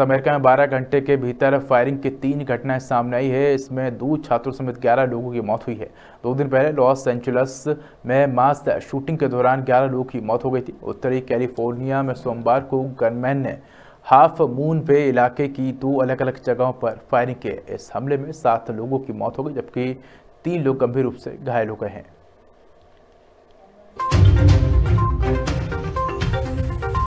America में 12 घंटे के भीतर फायरिंग की तीन घटनाएं सामने आई है इसमें दो छात्रों समेत 11 लोगों की मौत हुई है दो दिन पहले लॉस एंजलस में मास्क शूटिंग के दौरान 11 लोगों की मौत हो गई थी उत्तरी कैलिफोर्निया में सोमवार को गनमैन ने हाफ मून पे इलाके की दो अलग अलग जगहों पर फायरिंग के इस हमले में सात लोगों की मौत हो गई जबकि तीन लोग गंभीर रूप से घायल हो गए हैं